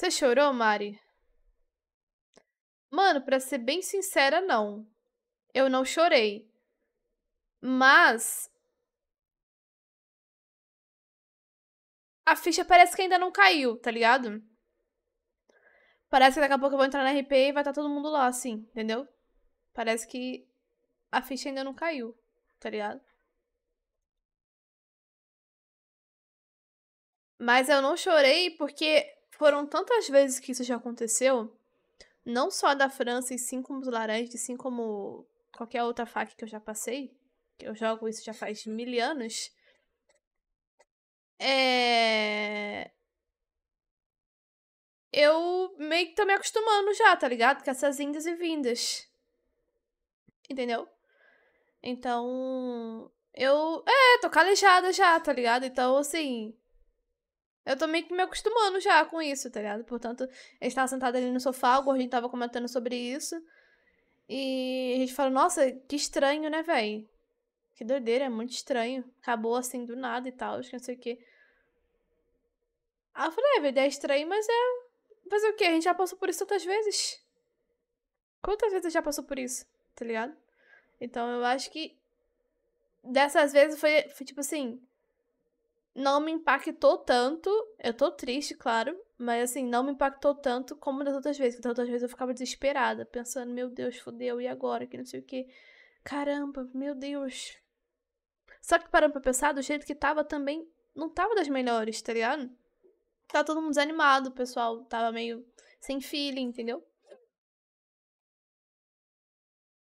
Você chorou, Mari? Mano, pra ser bem sincera, não. Eu não chorei. Mas. A ficha parece que ainda não caiu, tá ligado? Parece que daqui a pouco eu vou entrar na RP e vai estar tá todo mundo lá, assim, entendeu? Parece que a ficha ainda não caiu, tá ligado? Mas eu não chorei porque foram tantas vezes que isso já aconteceu, não só da França, e sim como do laranja, e sim como qualquer outra fac que eu já passei, que eu jogo isso já faz mil anos. É. Eu meio que tô me acostumando já, tá ligado? Com essas indas e vindas. Entendeu? Então. Eu. É, tô calejada já, tá ligado? Então, assim. Eu tô meio que me acostumando já com isso, tá ligado? Portanto, a gente tava sentado ali no sofá, o gordinho tava comentando sobre isso. E a gente falou, nossa, que estranho, né, velho? Que doideira, é muito estranho. Acabou assim do nada e tal, acho que não sei o quê. Aí eu falei, é, velho, é estranho, mas é. Fazer o quê? A gente já passou por isso tantas vezes. Quantas vezes já passou por isso? Tá ligado? Então eu acho que. Dessas vezes foi, foi tipo assim não me impactou tanto. Eu tô triste, claro, mas assim, não me impactou tanto como das outras vezes. Porque das outras vezes eu ficava desesperada, pensando, meu Deus, fodeu, e agora? Que não sei o que. Caramba, meu Deus. Só que parando pra pensar, do jeito que tava também, não tava das melhores, tá ligado? Tava todo mundo desanimado, o pessoal tava meio sem feeling, entendeu?